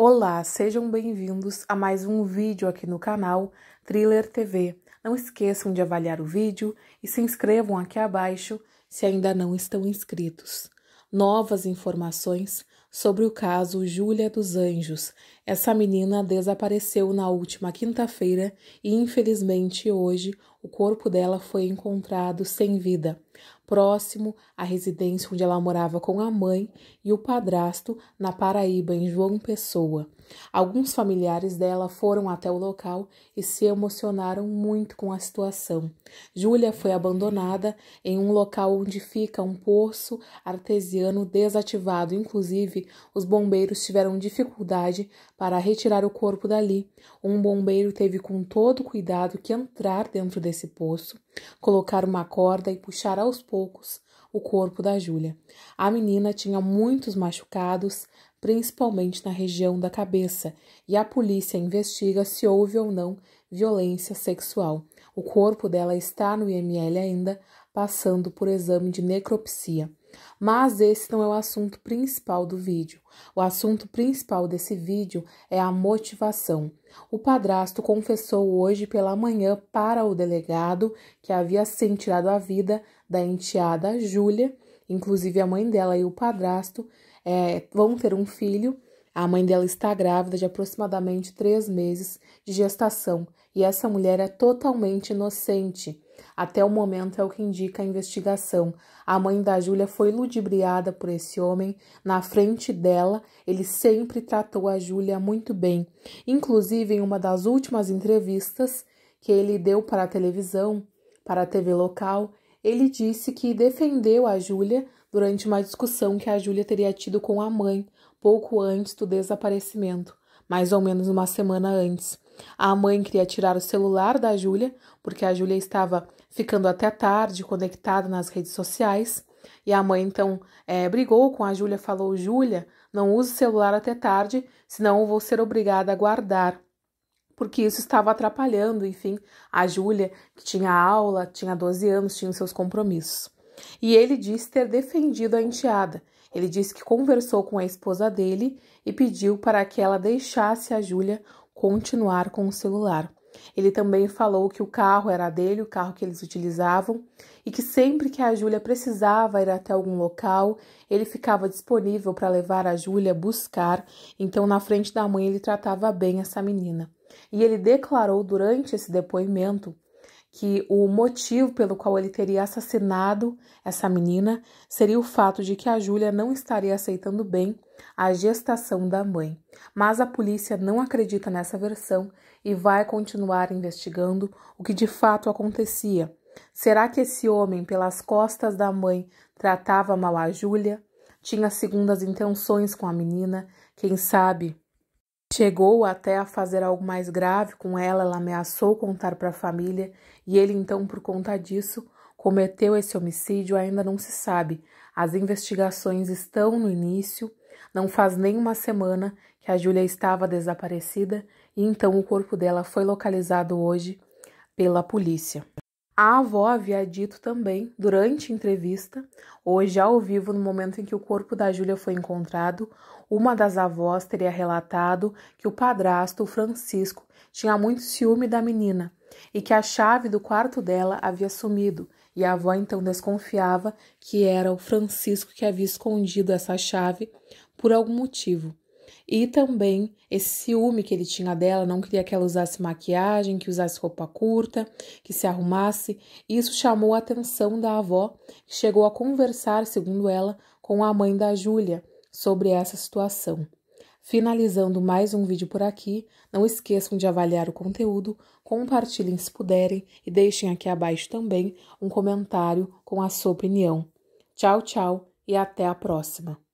Olá, sejam bem-vindos a mais um vídeo aqui no canal Thriller TV. Não esqueçam de avaliar o vídeo e se inscrevam aqui abaixo se ainda não estão inscritos. Novas informações sobre o caso Júlia dos Anjos. Essa menina desapareceu na última quinta-feira e, infelizmente, hoje o corpo dela foi encontrado sem vida, próximo à residência onde ela morava com a mãe e o padrasto, na Paraíba, em João Pessoa. Alguns familiares dela foram até o local e se emocionaram muito com a situação. Júlia foi abandonada em um local onde fica um poço artesiano desativado, inclusive os bombeiros tiveram dificuldade para retirar o corpo dali. Um bombeiro teve com todo cuidado que entrar dentro desse nesse poço, colocar uma corda e puxar aos poucos o corpo da Júlia. A menina tinha muitos machucados, principalmente na região da cabeça, e a polícia investiga se houve ou não violência sexual. O corpo dela está no IML ainda, passando por exame de necropsia. Mas esse não é o assunto principal do vídeo. O assunto principal desse vídeo é a motivação. O padrasto confessou hoje pela manhã para o delegado que havia sim tirado a vida da enteada Júlia, inclusive a mãe dela e o padrasto é, vão ter um filho a mãe dela está grávida de aproximadamente três meses de gestação e essa mulher é totalmente inocente. Até o momento é o que indica a investigação. A mãe da Júlia foi ludibriada por esse homem. Na frente dela, ele sempre tratou a Júlia muito bem. Inclusive, em uma das últimas entrevistas que ele deu para a televisão, para a TV local, ele disse que defendeu a Júlia durante uma discussão que a Júlia teria tido com a mãe pouco antes do desaparecimento, mais ou menos uma semana antes. A mãe queria tirar o celular da Júlia, porque a Júlia estava ficando até tarde conectada nas redes sociais. E a mãe então é, brigou com a Júlia, falou: Júlia, não use o celular até tarde, senão vou ser obrigada a guardar. Porque isso estava atrapalhando, enfim, a Júlia, que tinha aula, tinha 12 anos, tinha seus compromissos. E ele diz ter defendido a enteada. Ele disse que conversou com a esposa dele e pediu para que ela deixasse a Júlia continuar com o celular. Ele também falou que o carro era dele, o carro que eles utilizavam, e que sempre que a Júlia precisava ir até algum local, ele ficava disponível para levar a Júlia buscar, então na frente da mãe ele tratava bem essa menina. E ele declarou durante esse depoimento que o motivo pelo qual ele teria assassinado essa menina seria o fato de que a Júlia não estaria aceitando bem a gestação da mãe. Mas a polícia não acredita nessa versão e vai continuar investigando o que de fato acontecia. Será que esse homem, pelas costas da mãe, tratava mal a Júlia? Tinha segundas intenções com a menina? Quem sabe? Chegou até a fazer algo mais grave com ela, ela ameaçou contar para a família e ele então, por conta disso, cometeu esse homicídio, ainda não se sabe. As investigações estão no início. Não faz nem uma semana que a Júlia estava desaparecida e então o corpo dela foi localizado hoje pela polícia. A avó havia dito também, durante entrevista, hoje ao vivo, no momento em que o corpo da Júlia foi encontrado, uma das avós teria relatado que o padrasto, o Francisco, tinha muito ciúme da menina e que a chave do quarto dela havia sumido, e a avó então desconfiava que era o Francisco que havia escondido essa chave por algum motivo. E também esse ciúme que ele tinha dela, não queria que ela usasse maquiagem, que usasse roupa curta, que se arrumasse. Isso chamou a atenção da avó, que chegou a conversar, segundo ela, com a mãe da Júlia sobre essa situação. Finalizando mais um vídeo por aqui, não esqueçam de avaliar o conteúdo, compartilhem se puderem e deixem aqui abaixo também um comentário com a sua opinião. Tchau, tchau e até a próxima!